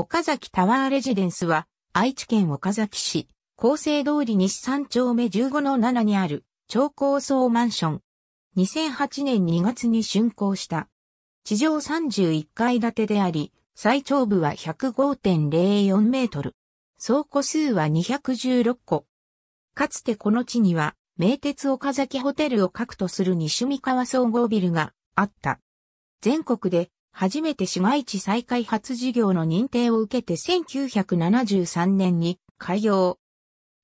岡崎タワーレジデンスは、愛知県岡崎市、厚生通り西三丁目15-7にある、超高層マンション。2008年2月に竣工した。地上31階建てであり、最長部は105.04メートル。倉庫数は216個。かつてこの地には、名鉄岡崎ホテルを核とする西三河総合ビルがあった。全国で初めて市街地再開発事業の認定を受けて1973年に開業。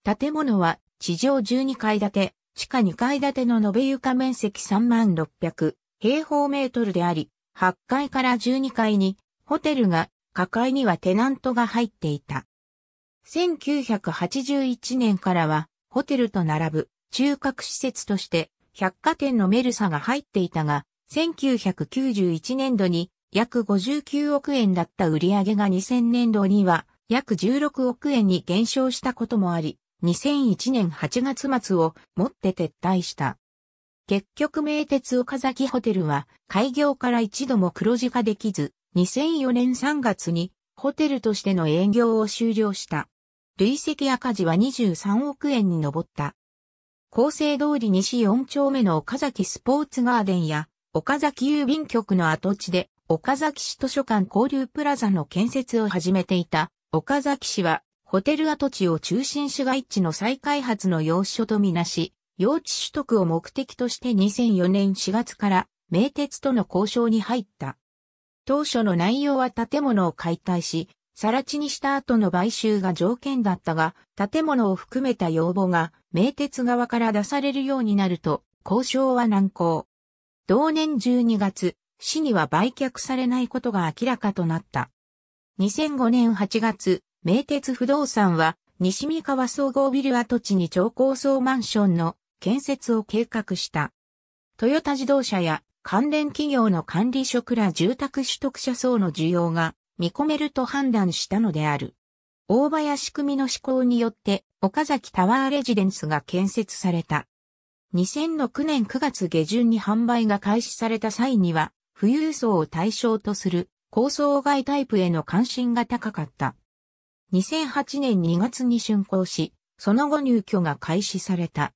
建物は地上12階建て、地下2階建ての延べ床面積3600平方メートルであり、8階から12階にホテルが、下階にはテナントが入っていた。1981年からはホテルと並ぶ中核施設として百貨店のメルサが入っていたが、1991年度に約59億円だった売上が2000年度には約16億円に減少したこともあり、2001年8月末をもって撤退した。結局名鉄岡崎ホテルは開業から一度も黒字化できず、2004年3月にホテルとしての営業を終了した。累積赤字は23億円に上った。厚生通り西4丁目の岡崎スポーツガーデンや岡崎郵便局の跡地で岡崎市図書館交流プラザの建設を始めていた岡崎市はホテル跡地を中心市街地の再開発の要所とみなし、用地取得を目的として2004年4月から名鉄との交渉に入った。当初の内容は建物を解体し、更地にした後の買収が条件だったが、建物を含めた要望が名鉄側から出されるようになると、交渉は難航。同年12月、市には売却されないことが明らかとなった。2005年8月、名鉄不動産は西三河総合ビル跡地に超高層マンションの建設を計画した。トヨタ自動車や関連企業の管理職ら住宅取得者層の需要が見込めると判断したのである。大林組の施行によって岡崎タワーレジデンスが建設された。2006年9月下旬に販売が開始された際には富裕層を対象とする高層外タイプへの関心が高かった。2008年2月に竣工し、その後入居が開始された。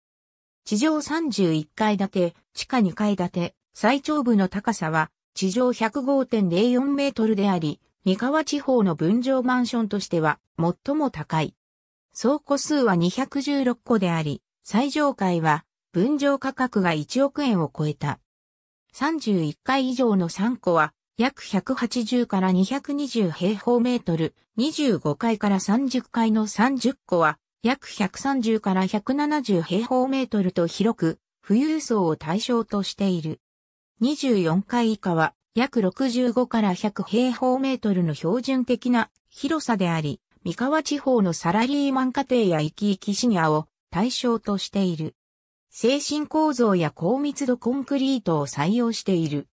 地上31階建て、地下2階建て、最長部の高さは地上105.04メートルであり、三河地方の分譲マンションとしては最も高い。総戸数は216戸であり、最上階は分譲価格が1億円を超えた。31階以上の3戸は、約180から220平方メートル、25階から30階の30戸は、約130から170平方メートルと広く、富裕層を対象としている。24階以下は、約65から100平方メートルの標準的な広さであり、三河地方のサラリーマン家庭や生き生きシニアを対象としている。精神構造や高密度コンクリートを採用している。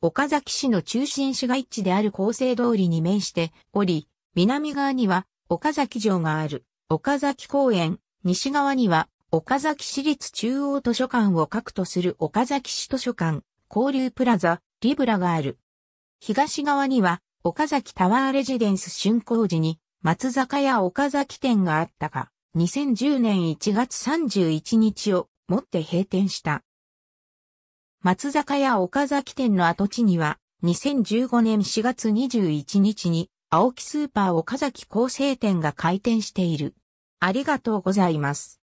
岡崎市の中心市街地である厚生通りに面しており、南側には岡崎城がある岡崎公園、西側には岡崎市立中央図書館を核とする岡崎市図書館、交流プラザ、リブラがある。東側には岡崎タワーレジデンス竣工時に松坂屋岡崎店があったが、2010年1月31日をもって閉店した。松坂屋岡崎店の跡地には、2015年4月21日に、青木スーパー岡崎厚生店が開店している。ありがとうございます。